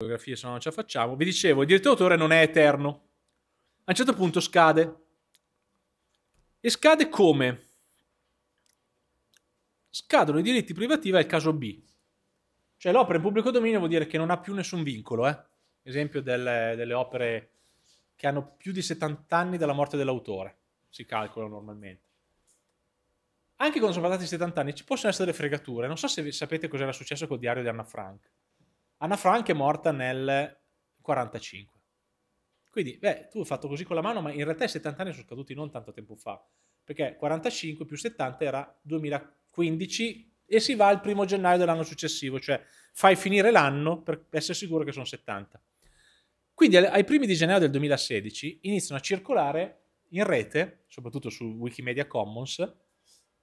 fotografie, se no non ce la facciamo. Vi dicevo, il diritto d'autore non è eterno. A un certo punto scade. E scade come? Scadono i diritti privativi al caso B. Cioè l'opera in pubblico dominio vuol dire che non ha più nessun vincolo. Eh? Esempio delle, delle opere che hanno più di 70 anni dalla morte dell'autore, si calcolano normalmente. Anche quando sono passati 70 anni ci possono essere delle fregature. Non so se sapete cos'era successo col diario di Anna Frank Anna Frank è morta nel 45. Quindi, beh, tu hai fatto così con la mano, ma in realtà i 70 anni sono scaduti non tanto tempo fa, perché 45 più 70 era 2015 e si va al primo gennaio dell'anno successivo, cioè fai finire l'anno per essere sicuro che sono 70. Quindi ai primi di gennaio del 2016 iniziano a circolare in rete, soprattutto su Wikimedia Commons,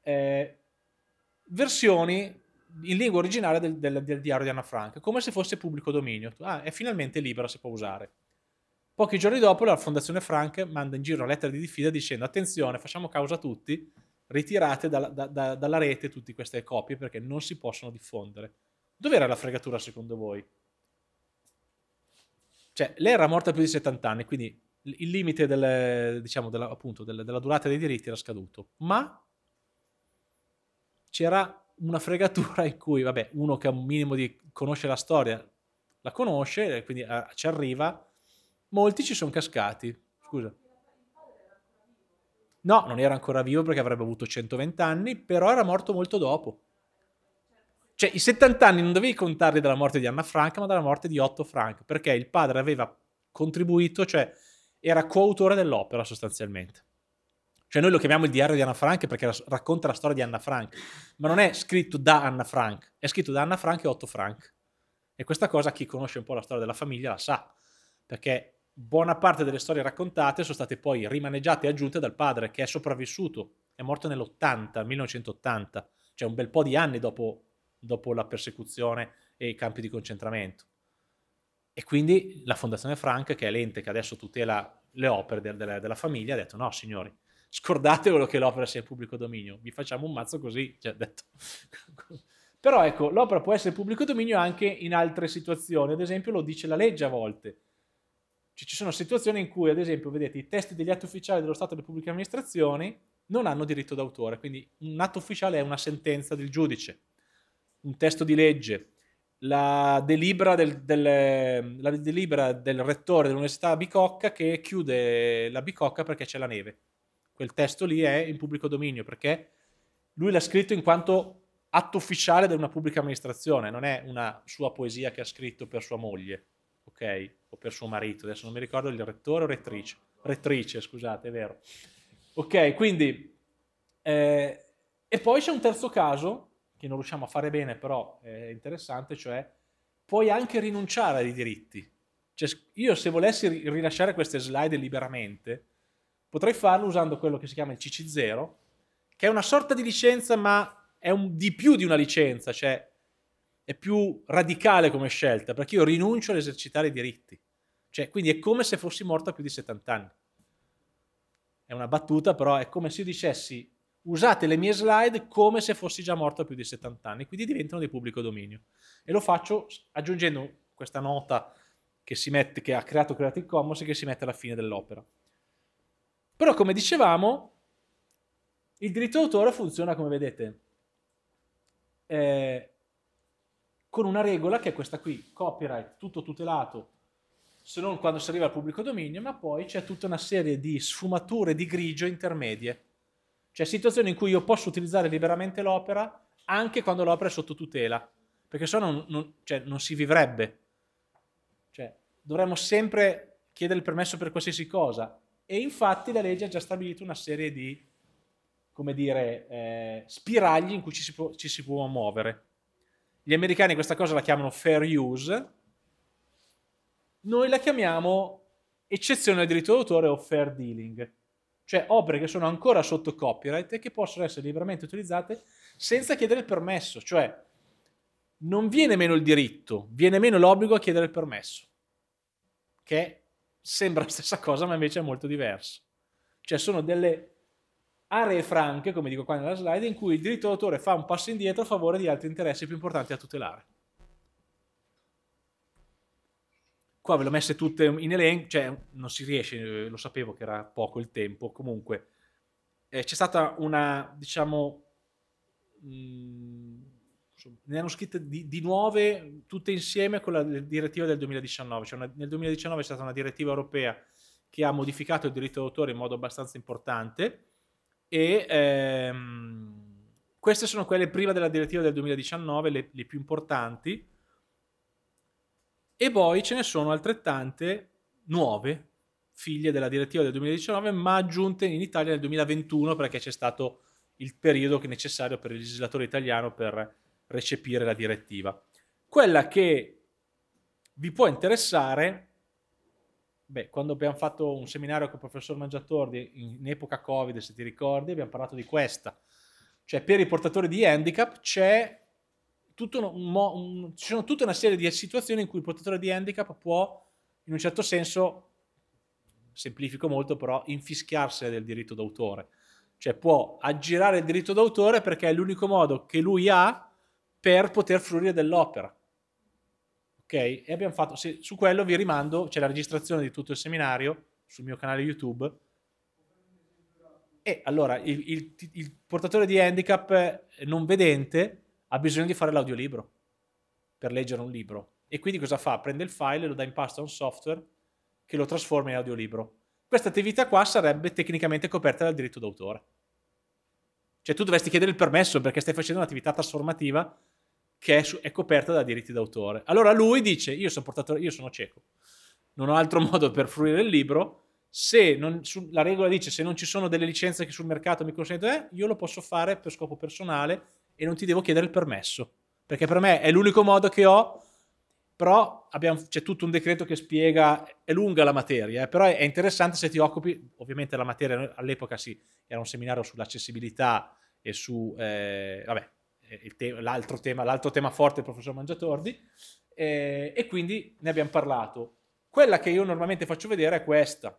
eh, versioni in lingua originale del, del, del, diario di Anna Frank, come se fosse pubblico dominio. Ah, è finalmente libera, si può usare. Pochi giorni dopo la Fondazione Frank manda in giro una lettera di diffida dicendo attenzione, facciamo causa a tutti, ritirate da, da, da, dalla rete tutte queste copie perché non si possono diffondere. Dov'era la fregatura secondo voi? Cioè, lei era morta più di 70 anni, quindi il limite delle, diciamo, della, appunto, della, della durata dei diritti era scaduto, ma c'era una fregatura in cui, vabbè, uno che ha un minimo di... conosce la storia, la conosce, e quindi a, ah, ci arriva, molti ci sono cascati. Scusa. No, non era ancora vivo perché avrebbe avuto 120 anni, però era morto molto dopo. Cioè, i 70 anni non dovevi contarli dalla morte di Anna Frank, ma dalla morte di Otto Frank, perché il padre aveva contribuito, cioè era coautore dell'opera sostanzialmente. Cioè noi lo chiamiamo il diario di Anna Frank perché racconta la storia di Anna Frank, ma non è scritto da Anna Frank, è scritto da Anna Frank e Otto Frank. E questa cosa chi conosce un po' la storia della famiglia la sa, perché buona parte delle storie raccontate sono state poi rimaneggiate e aggiunte dal padre che è sopravvissuto, è morto nell'80, 1980, cioè un bel po' di anni dopo, dopo la persecuzione e i campi di concentramento. E quindi la Fondazione Frank, che è l'ente che adesso tutela le opere de- de- della famiglia, ha detto no signori, scordatevelo che l'opera sia pubblico dominio, vi facciamo un mazzo così, già cioè, detto. Però ecco, l'opera può essere pubblico dominio anche in altre situazioni, ad esempio lo dice la legge a volte. Cioè, ci sono situazioni in cui, ad esempio, vedete, i testi degli atti ufficiali dello Stato e delle pubbliche amministrazioni non hanno diritto d'autore, quindi un atto ufficiale è una sentenza del giudice, un testo di legge, la delibera del, del, la delibera del rettore dell'università Bicocca che chiude la Bicocca perché c'è la neve quel testo lì è in pubblico dominio perché lui l'ha scritto in quanto atto ufficiale di una pubblica amministrazione, non è una sua poesia che ha scritto per sua moglie, ok? O per suo marito, adesso non mi ricordo il rettore o rettrice. Rettrice, scusate, è vero. Ok, quindi... Eh, e poi c'è un terzo caso, che non riusciamo a fare bene, però è interessante, cioè puoi anche rinunciare ai diritti. Cioè, io se volessi rilasciare queste slide liberamente, Potrei farlo usando quello che si chiama il CC0, che è una sorta di licenza, ma è un, di più di una licenza, cioè è più radicale come scelta, perché io rinuncio ad esercitare i diritti. Cioè, quindi è come se fossi morto a più di 70 anni. È una battuta, però è come se io dicessi usate le mie slide come se fossi già morto a più di 70 anni, quindi diventano di pubblico dominio. E lo faccio aggiungendo questa nota che, mette, che ha creato Creative Commons e che si mette alla fine dell'opera. Però come dicevamo, il diritto d'autore funziona come vedete, eh, con una regola che è questa qui, copyright, tutto tutelato, se non quando si arriva al pubblico dominio, ma poi c'è tutta una serie di sfumature di grigio intermedie, cioè situazioni in cui io posso utilizzare liberamente l'opera anche quando l'opera è sotto tutela, perché sennò non, cioè, non si vivrebbe. Cioè, dovremmo sempre chiedere il permesso per qualsiasi cosa, e infatti la legge ha già stabilito una serie di, come dire, eh, spiragli in cui ci si, può, ci si può muovere. Gli americani questa cosa la chiamano fair use, noi la chiamiamo eccezione al diritto d'autore o fair dealing, cioè opere che sono ancora sotto copyright e che possono essere liberamente utilizzate senza chiedere il permesso, cioè non viene meno il diritto, viene meno l'obbligo a chiedere il permesso, che sembra la stessa cosa, ma invece è molto diverso. Cioè sono delle aree franche, come dico qua nella slide, in cui il diritto d'autore fa un passo indietro a favore di altri interessi più importanti da tutelare. Qua ve le ho messe tutte in elenco, cioè non si riesce, eh, lo sapevo che era poco il tempo, comunque eh, c'è stata una, diciamo, mh, insomma. Ne hanno scritte di, di, nuove tutte insieme con la direttiva del 2019. Cioè una, nel 2019 è stata una direttiva europea che ha modificato il diritto d'autore in modo abbastanza importante e ehm, queste sono quelle prima della direttiva del 2019, le, le più importanti. E poi ce ne sono altrettante nuove, figlie della direttiva del 2019, ma aggiunte in Italia nel 2021 perché c'è stato il periodo che è necessario per il legislatore italiano per recepire la direttiva. Quella che vi può interessare, beh, quando abbiamo fatto un seminario con il professor Mangiatordi in epoca Covid, se ti ricordi, abbiamo parlato di questa. Cioè, per i portatori di handicap c'è un mo- un, ci sono tutta una serie di situazioni in cui il portatore di handicap può, in un certo senso, semplifico molto però, infischiarsi del diritto d'autore. Cioè può aggirare il diritto d'autore perché è l'unico modo che lui ha per poter fruire dell'opera. Ok? E abbiamo fatto, se, su quello vi rimando, c'è la registrazione di tutto il seminario sul mio canale YouTube. E allora il, il, il portatore di handicap eh, non vedente ha bisogno di fare l'audiolibro per leggere un libro. E quindi cosa fa? Prende il file, lo dà in pasto a un software che lo trasforma in audiolibro. Questa attività qua sarebbe tecnicamente coperta dal diritto d'autore. Cioè tu dovresti chiedere il permesso perché stai facendo un'attività trasformativa che è, su, è coperta da diritti d'autore. Allora lui dice, io sono, portatore, io sono cieco, non ho altro modo per fruire il libro, se non, su, la regola dice se non ci sono delle licenze che sul mercato mi consentono, eh, io lo posso fare per scopo personale e non ti devo chiedere il permesso, perché per me è l'unico modo che ho, però abbiamo, c'è tutto un decreto che spiega, è lunga la materia, eh, però è, interessante se ti occupi, ovviamente la materia all'epoca sì, era un seminario sull'accessibilità e su, eh, vabbè, eh, te- l'altro, tema, l'altro, tema, forte del professor Mangiatordi, eh, e quindi ne abbiamo parlato. Quella che io normalmente faccio vedere è questa,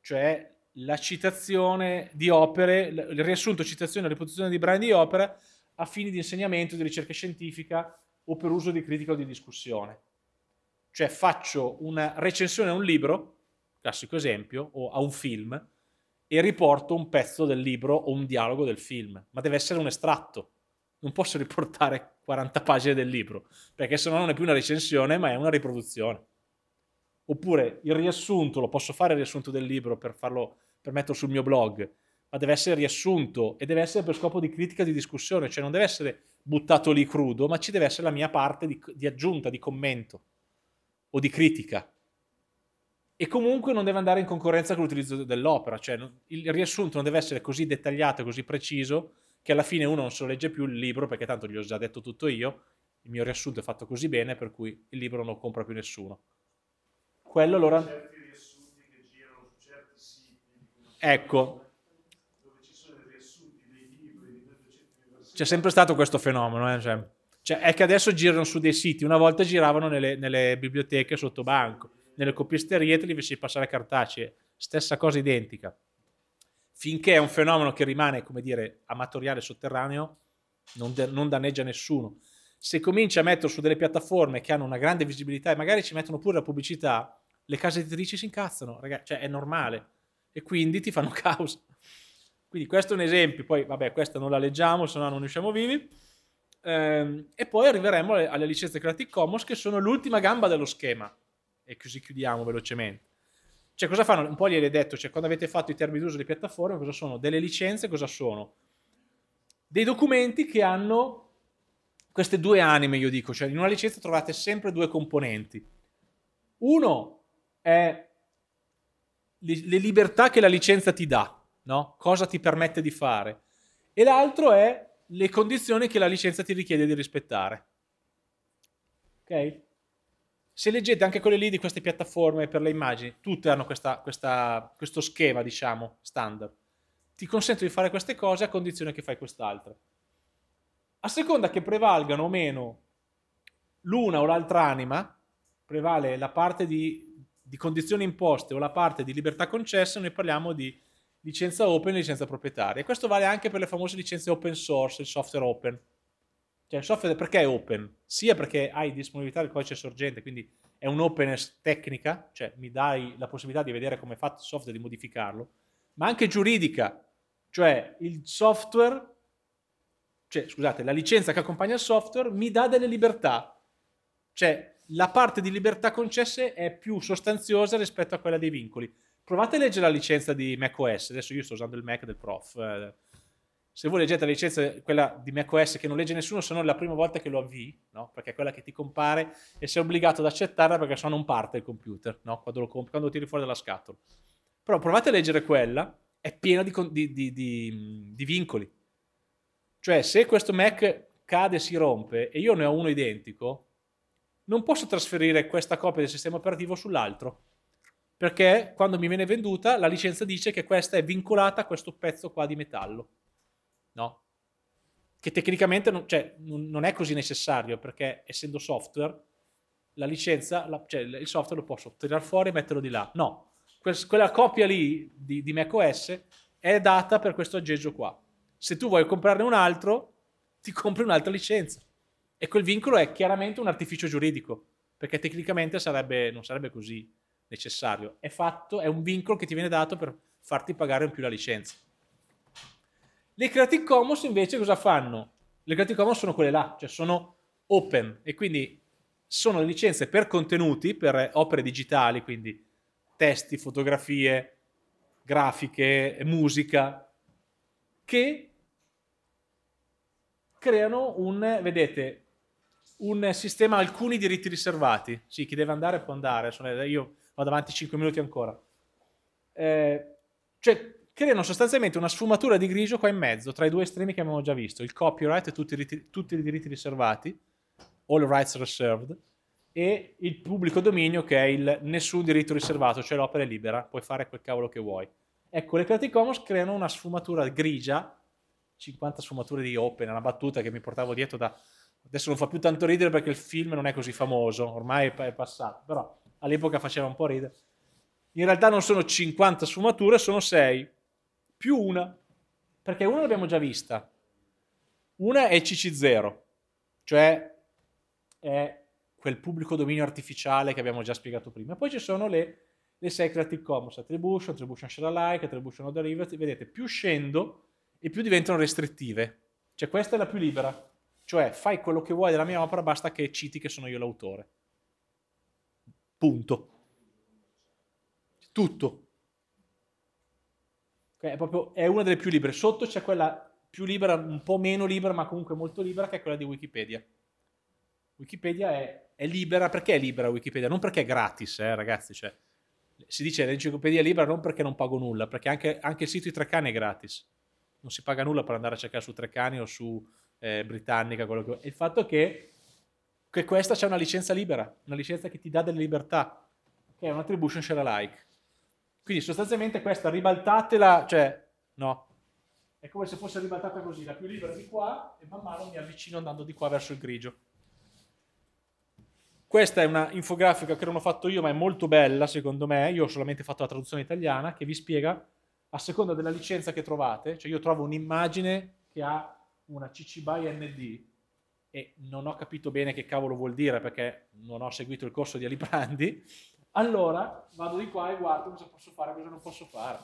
cioè la citazione di opere, il riassunto, citazione e riproduzione di brani di opera a fini di insegnamento, di ricerca scientifica o per uso di critica o di discussione. Cioè faccio una recensione a un libro, classico esempio, o a un film, e riporto un pezzo del libro o un dialogo del film, ma deve essere un estratto non posso riportare 40 pagine del libro, perché se no non è più una recensione, ma è una riproduzione. Oppure il riassunto, lo posso fare il riassunto del libro per, farlo, per metterlo sul mio blog, ma deve essere riassunto e deve essere per scopo di critica di discussione, cioè non deve essere buttato lì crudo, ma ci deve essere la mia parte di, di aggiunta, di commento o di critica. E comunque non deve andare in concorrenza con l'utilizzo dell'opera, cioè il riassunto non deve essere così dettagliato, così preciso, che alla fine uno non se lo legge più il libro perché tanto gli ho già detto tutto io, il mio riassunto è fatto così bene per cui il libro non lo compra più nessuno. Quello allora... Certi riassunti che girano su certi siti. Ecco. Dove ci sono i riassunti dei libri. C'è sempre stato questo fenomeno, eh? cioè, cioè, è che adesso girano su dei siti, una volta giravano nelle, nelle biblioteche sotto banco, nelle copisterie te li facevi passare a cartacee, stessa cosa identica finché è un fenomeno che rimane, come dire, amatoriale sotterraneo, non, de- non danneggia nessuno. Se cominci a mettere su delle piattaforme che hanno una grande visibilità e magari ci mettono pure la pubblicità, le case editrici si incazzano, ragazzi, cioè è normale. E quindi ti fanno causa. Quindi questo è un esempio, poi vabbè, questa non la leggiamo, se no non usciamo vivi. Ehm, e poi arriveremo alle, alle licenze Creative Commons che sono l'ultima gamba dello schema. E così chiudiamo velocemente. Cioè, cosa fanno? Un po' gliel'hai detto, cioè, quando avete fatto i termini d'uso delle piattaforme, cosa sono? Delle licenze, cosa sono? Dei documenti che hanno queste due anime, io dico. Cioè, in una licenza trovate sempre due componenti. Uno è le libertà che la licenza ti dà, no? Cosa ti permette di fare. E l'altro è le condizioni che la licenza ti richiede di rispettare. Ok? Se leggete anche quelle lì di queste piattaforme per le immagini, tutte hanno questa, questa, questo schema, diciamo, standard. Ti consento di fare queste cose a condizione che fai quest'altra. A seconda che prevalgano o meno l'una o l'altra anima, prevale la parte di, di condizioni imposte o la parte di libertà concessa, noi parliamo di licenza open e licenza proprietaria. questo vale anche per le famose licenze open source, il software open cioè il software perché è open? Sia perché hai disponibilità del codice sorgente, quindi è un'openness tecnica, cioè mi dai la possibilità di vedere come è fatto il software e di modificarlo, ma anche giuridica, cioè il software, cioè scusate, la licenza che accompagna il software mi dà delle libertà, cioè la parte di libertà concesse è più sostanziosa rispetto a quella dei vincoli. Provate a leggere la licenza di macOS, adesso io sto usando il Mac del prof, eh, se voi leggete la licenza, quella di macOS che non legge nessuno, se non è la prima volta che lo avvii, no? perché è quella che ti compare e sei obbligato ad accettarla perché sennò non parte il computer no? quando, lo comp- quando lo tiri fuori dalla scatola. Però provate a leggere quella, è piena di, di, di, di, vincoli. Cioè, se questo Mac cade e si rompe e io ne ho uno identico, non posso trasferire questa copia del sistema operativo sull'altro. Perché quando mi viene venduta la licenza dice che questa è vincolata a questo pezzo qua di metallo no? Che tecnicamente non, cioè, non, è così necessario perché essendo software, la licenza, la, cioè, il software lo posso tirare fuori e metterlo di là. No, quella copia lì di, di macOS è data per questo aggeggio qua. Se tu vuoi comprarne un altro, ti compri un'altra licenza. E quel vincolo è chiaramente un artificio giuridico, perché tecnicamente sarebbe, non sarebbe così necessario. È fatto, è un vincolo che ti viene dato per farti pagare in più la licenza. Le Creative Commons invece cosa fanno? Le Creative Commons sono quelle là, cioè sono open e quindi sono le licenze per contenuti, per opere digitali, quindi testi, fotografie, grafiche, musica, che creano un, vedete, un sistema, alcuni diritti riservati. Sì, chi deve andare può andare, io vado avanti 5 minuti ancora. Eh, cioè creano sostanzialmente una sfumatura di grigio qua in mezzo, tra i due estremi che abbiamo già visto, il copyright e tutti i, tutti i diritti riservati, all rights reserved, e il pubblico dominio che è il nessun diritto riservato, cioè l'opera è libera, puoi fare quel cavolo che vuoi. Ecco, le Creative Commons creano una sfumatura grigia, 50 sfumature di Open, una battuta che mi portavo dietro da... Adesso non fa più tanto ridere perché il film non è così famoso, ormai è passato, però all'epoca faceva un po' ridere. In realtà non sono 50 sfumature, sono 6 più una, perché una l'abbiamo già vista. Una è CC0, cioè è quel pubblico dominio artificiale che abbiamo già spiegato prima. Poi ci sono le, le sei Creative Commons, attribution, attribution share alike, attribution No derivative, vedete, più scendo e più diventano restrittive. Cioè questa è la più libera, cioè fai quello che vuoi della mia opera, basta che citi che sono io l'autore. Punto. Tutto. Cioè, è, proprio, è una delle più libere. Sotto c'è quella più libera, un po' meno libera, ma comunque molto libera, che è quella di Wikipedia. Wikipedia è, è libera, perché è libera Wikipedia? Non perché è gratis, eh, ragazzi, cioè, si dice l'enciclopedia è libera non perché non pago nulla, perché anche, anche il sito di Treccani è gratis. Non si paga nulla per andare a cercare su Treccani o su eh, Britannica, quello che... il fatto è che, che questa c'è una licenza libera, una licenza che ti dà delle libertà, che è un un'attribution share alike. Quindi sostanzialmente questa ribaltatela, cioè no, è come se fosse ribaltata così, la più libera di qua e man mano mi avvicino andando di qua verso il grigio. Questa è una infografica che non ho fatto io, ma è molto bella secondo me, io ho solamente fatto la traduzione italiana, che vi spiega, a seconda della licenza che trovate, cioè io trovo un'immagine che ha una CC by ND e non ho capito bene che cavolo vuol dire perché non ho seguito il corso di Aliprandi, allora vado di qua e guardo cosa posso fare, cosa non posso fare.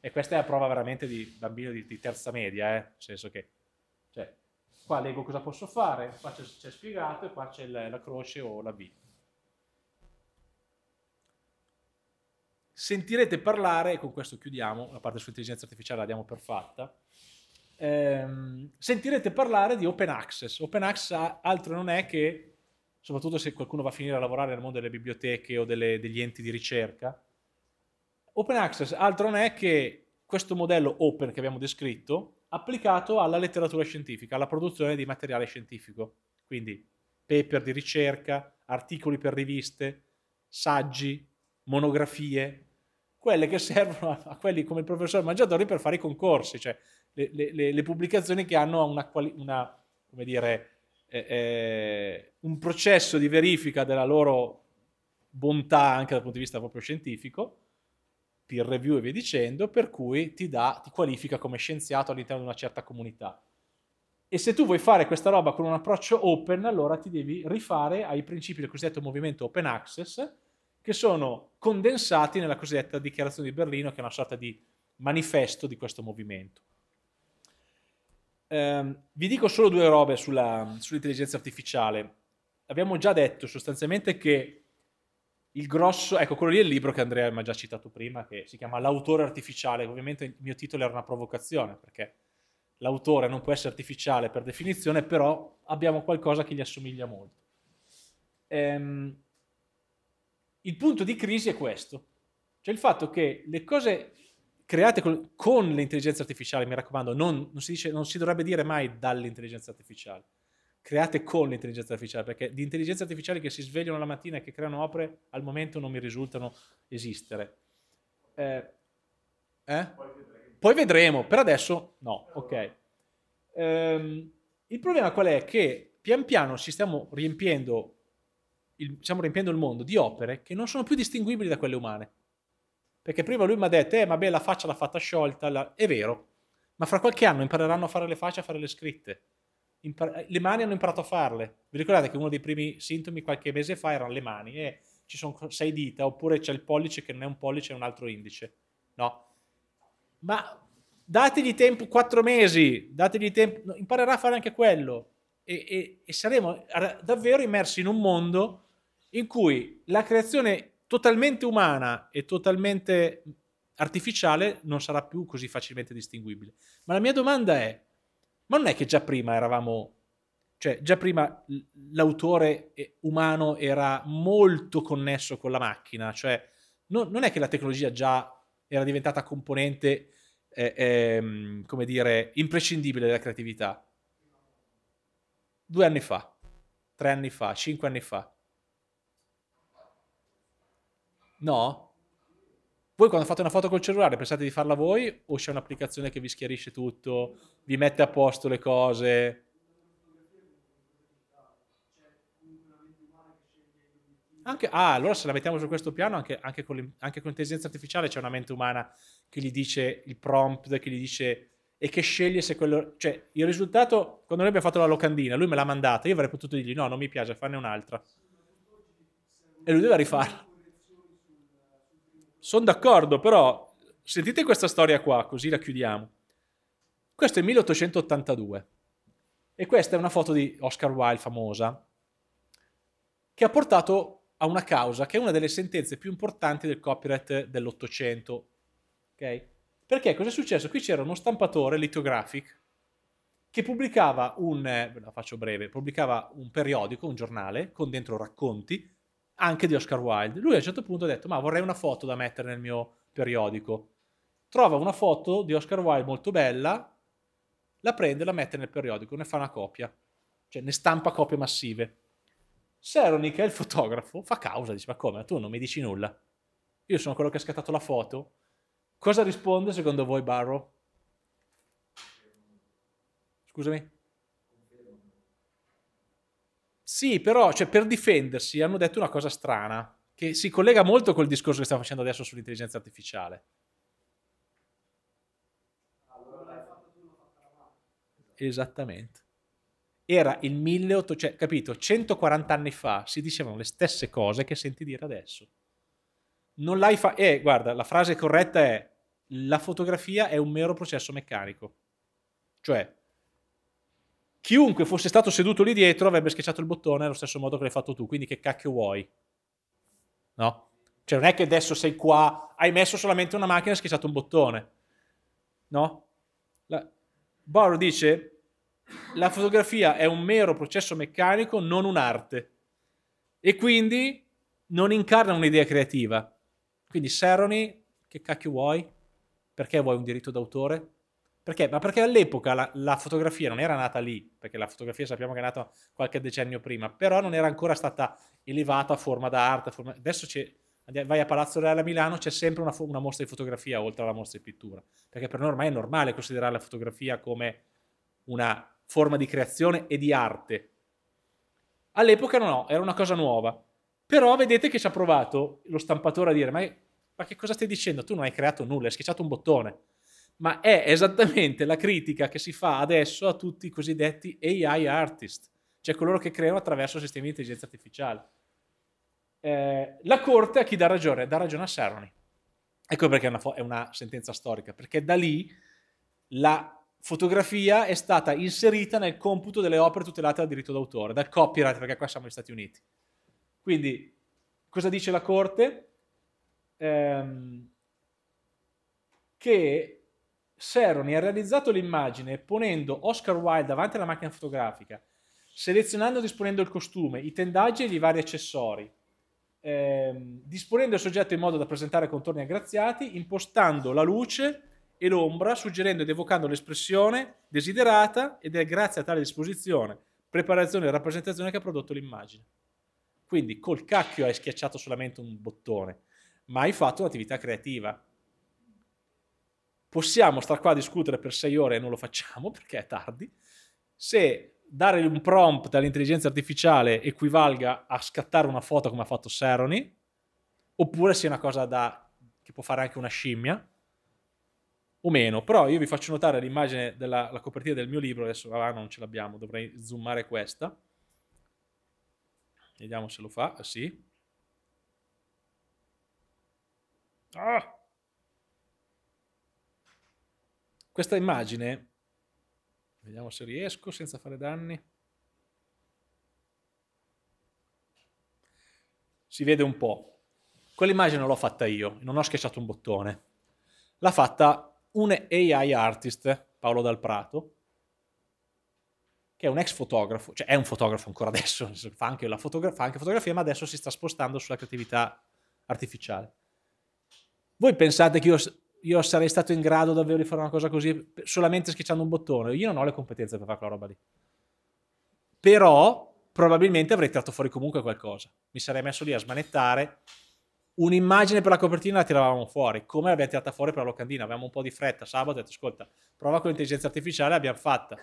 E questa è la prova veramente di bambino di, di terza media, eh? nel senso che cioè, qua leggo cosa posso fare, qua c'è, c'è spiegato e qua c'è la, la croce o la B. Sentirete parlare, e con questo chiudiamo, la parte sull'intelligenza artificiale la diamo per fatta, ehm, sentirete parlare di open access. Open access altro non è che soprattutto se qualcuno va a finire a lavorare nel mondo delle biblioteche o delle, degli enti di ricerca. Open access altro non è che questo modello open che abbiamo descritto applicato alla letteratura scientifica, alla produzione di materiale scientifico, quindi paper di ricerca, articoli per riviste, saggi, monografie, quelle che servono a, a quelli come il professor Mangiadori per fare i concorsi, cioè le, le, le pubblicazioni che hanno una, una come dire, eh, un processo di verifica della loro bontà anche dal punto di vista proprio scientifico, peer review e via dicendo, per cui ti, dà, ti qualifica come scienziato all'interno di una certa comunità. E se tu vuoi fare questa roba con un approccio open, allora ti devi rifare ai principi del cosiddetto movimento open access, che sono condensati nella cosiddetta dichiarazione di Berlino, che è una sorta di manifesto di questo movimento. Um, vi dico solo due robe sulla, sull'intelligenza artificiale. Abbiamo già detto sostanzialmente che il grosso, ecco quello lì è il libro che Andrea mi ha già citato prima, che si chiama L'autore artificiale. Ovviamente il mio titolo era una provocazione perché l'autore non può essere artificiale per definizione, però abbiamo qualcosa che gli assomiglia molto. Um, il punto di crisi è questo, cioè il fatto che le cose create con, con l'intelligenza artificiale, mi raccomando, non, non, si dice, non, si dovrebbe dire mai dall'intelligenza artificiale, create con l'intelligenza artificiale, perché di intelligenze artificiali che si svegliano la mattina e che creano opere, al momento non mi risultano esistere. Eh, eh? Poi, vedremo. per adesso no, ok. Ehm, il problema qual è? Che pian piano ci stiamo riempiendo il, stiamo riempiendo il mondo di opere che non sono più distinguibili da quelle umane. Perché prima lui mi ha detto, eh, ma beh, la faccia l'ha fatta sciolta, la... è vero, ma fra qualche anno impareranno a fare le facce, a fare le scritte. Impar- eh, le mani hanno imparato a farle. Vi ricordate che uno dei primi sintomi qualche mese fa erano le mani, e eh, ci sono sei dita, oppure c'è il pollice che non è un pollice, è un altro indice. No. Ma dategli tempo, quattro mesi, dategli tempo, imparerà a fare anche quello. E, e, e saremo davvero immersi in un mondo in cui la creazione totalmente umana e totalmente artificiale non sarà più così facilmente distinguibile. Ma la mia domanda è, ma non è che già prima eravamo, cioè già prima l'autore umano era molto connesso con la macchina, cioè no, non è che la tecnologia già era diventata componente, eh, eh, come dire, imprescindibile della creatività? Due anni fa, tre anni fa, cinque anni fa. No? Voi quando fate una foto col cellulare pensate di farla voi o c'è un'applicazione che vi schiarisce tutto, vi mette a posto le cose? Anche, ah, allora se la mettiamo su questo piano, anche, anche, con anche, con l'intelligenza artificiale c'è una mente umana che gli dice il prompt, che gli dice e che sceglie se quello... Cioè, il risultato, quando noi abbiamo fatto la locandina, lui me l'ha mandata, io avrei potuto dirgli no, non mi piace, farne un'altra. E lui doveva rifarla. Sono d'accordo, però sentite questa storia qua, così la chiudiamo. Questo è 1882 e questa è una foto di Oscar Wilde famosa che ha portato a una causa che è una delle sentenze più importanti del copyright dell'Ottocento. Okay? Perché cosa è successo? Qui c'era uno stampatore litographic che pubblicava un, la faccio breve, pubblicava un periodico, un giornale con dentro racconti anche di Oscar Wilde. Lui a un certo punto ha detto, ma vorrei una foto da mettere nel mio periodico. Trova una foto di Oscar Wilde molto bella, la prende, e la mette nel periodico, ne fa una copia, cioè ne stampa copie massive. Seronic, il fotografo, fa causa, dice, ma come, tu non mi dici nulla? Io sono quello che ha scattato la foto. Cosa risponde secondo voi Barrow? Scusami? Sì, però cioè, per difendersi hanno detto una cosa strana, che si collega molto col discorso che stiamo facendo adesso sull'intelligenza artificiale. Esattamente. Era il 1800, cioè, capito, 140 anni fa si dicevano le stesse cose che senti dire adesso. Non l'hai fa- eh, guarda, la frase corretta è la fotografia è un mero processo meccanico. Cioè, chiunque fosse stato seduto lì dietro avrebbe schiacciato il bottone allo stesso modo che l'hai fatto tu, quindi che cacchio vuoi? No? Cioè non è che adesso sei qua, hai messo solamente una macchina e schiacciato un bottone. No? La... Borrow dice, la fotografia è un mero processo meccanico, non un'arte. E quindi non incarna un'idea creativa. Quindi Serroni, che cacchio vuoi? Perché vuoi un diritto d'autore? Perché? Ma perché all'epoca la, la, fotografia non era nata lì, perché la fotografia sappiamo che è nata qualche decennio prima, però non era ancora stata elevata a forma d'arte. Forma... Adesso vai a Palazzo Reale a Milano, c'è sempre una, una, mostra di fotografia oltre alla mostra di pittura, perché per noi ormai è normale considerare la fotografia come una forma di creazione e di arte. All'epoca no, era una cosa nuova. Però vedete che ci ha provato lo stampatore a dire, ma, ma che cosa stai dicendo? Tu non hai creato nulla, hai schiacciato un bottone ma è esattamente la critica che si fa adesso a tutti i cosiddetti AI artist, cioè coloro che creano attraverso sistemi di intelligenza artificiale. Eh, la Corte a chi dà ragione? Dà ragione a Sarony. Ecco perché è una, fo- è una sentenza storica, perché da lì la fotografia è stata inserita nel computo delle opere tutelate dal diritto d'autore, dal copyright, perché qua siamo negli Stati Uniti. Quindi, cosa dice la Corte? Ehm, che Serroni ha realizzato l'immagine ponendo Oscar Wilde davanti alla macchina fotografica, selezionando e disponendo il costume, i tendaggi e i vari accessori, ehm, disponendo il soggetto in modo da presentare contorni aggraziati, impostando la luce e l'ombra, suggerendo ed evocando l'espressione desiderata ed è grazie a tale disposizione, preparazione e rappresentazione che ha prodotto l'immagine. Quindi col cacchio hai schiacciato solamente un bottone, ma hai fatto un'attività creativa, possiamo star qua a discutere per sei ore e non lo facciamo perché è tardi, se dare un prompt all'intelligenza artificiale equivalga a scattare una foto come ha fatto Serony, oppure sia una cosa da, che può fare anche una scimmia, o meno. Però io vi faccio notare l'immagine della copertina del mio libro, adesso ah, non ce l'abbiamo, dovrei zoomare questa. Vediamo se lo fa, ah, sì. Ah! Questa immagine, vediamo se riesco senza fare danni. Si vede un po'. Quell'immagine l'ho fatta io, non ho schiacciato un bottone. L'ha fatta un AI artist, Paolo Dal Prato, che è un ex fotografo, cioè è un fotografo ancora adesso, fa anche, fotogra- fa anche fotografia, ma adesso si sta spostando sulla creatività artificiale. Voi pensate che io io sarei stato in grado davvero di fare una cosa così solamente schiacciando un bottone. Io non ho le competenze per fare quella roba lì. Però probabilmente avrei tirato fuori comunque qualcosa. Mi sarei messo lì a smanettare. Un'immagine per la copertina la tiravamo fuori, come l'abbiamo tirata fuori per la locandina. Avevamo un po' di fretta sabato ho detto, ascolta, prova con l'intelligenza artificiale, l'abbiamo fatta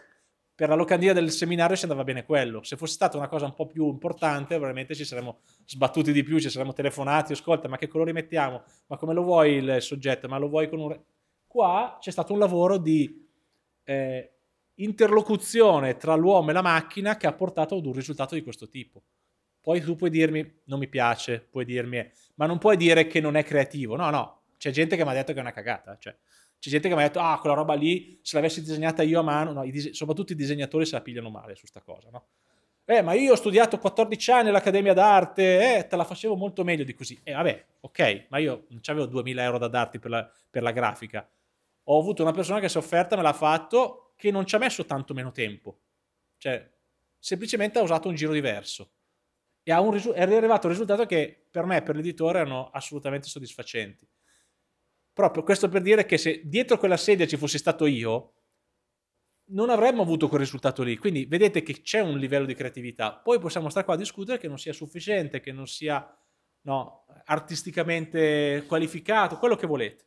per la locandina del seminario ci andava bene quello. Se fosse stata una cosa un po' più importante, probabilmente ci saremmo sbattuti di più, ci saremmo telefonati, ascolta, ma che colori mettiamo? Ma come lo vuoi il soggetto? Ma lo vuoi con un... Qua c'è stato un lavoro di eh, interlocuzione tra l'uomo e la macchina che ha portato ad un risultato di questo tipo. Poi tu puoi dirmi, non mi piace, puoi dirmi, ma non puoi dire che non è creativo. No, no, c'è gente che mi ha detto che è una cagata. Cioè, c'è gente che mi ha detto, ah, quella roba lì, se l'avessi disegnata io a mano, no, i dis- soprattutto i disegnatori se la pigliano male su sta cosa, no? Eh, ma io ho studiato 14 anni all'Accademia d'Arte, eh, te la facevo molto meglio di così. Eh, vabbè, ok, ma io non avevo 2000 euro da darti per la, per la grafica. Ho avuto una persona che si è offerta, me l'ha fatto, che non ci ha messo tanto meno tempo. Cioè, semplicemente ha usato un giro diverso. E risu- è arrivato un risultato che per me e per l'editore erano assolutamente soddisfacenti. Proprio questo per dire che se dietro quella sedia ci fossi stato io, non avremmo avuto quel risultato lì. Quindi vedete che c'è un livello di creatività. Poi possiamo stare qua a discutere che non sia sufficiente, che non sia no, artisticamente qualificato, quello che volete.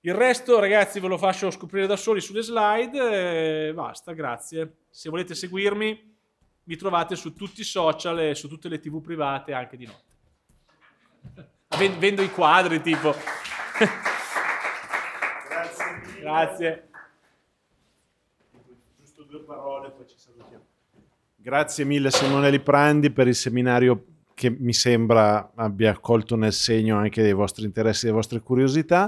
Il resto, ragazzi, ve lo faccio scoprire da soli sulle slide. Eh, basta, grazie. Se volete seguirmi, mi trovate su tutti i social e su tutte le tv private, anche di notte. Vendo i quadri, tipo. Grazie. Grazie. Giusto due parole, poi ci salutiamo. Grazie mille Simone Liprandi per il seminario che mi sembra abbia colto nel segno anche dei vostri interessi e delle vostre curiosità.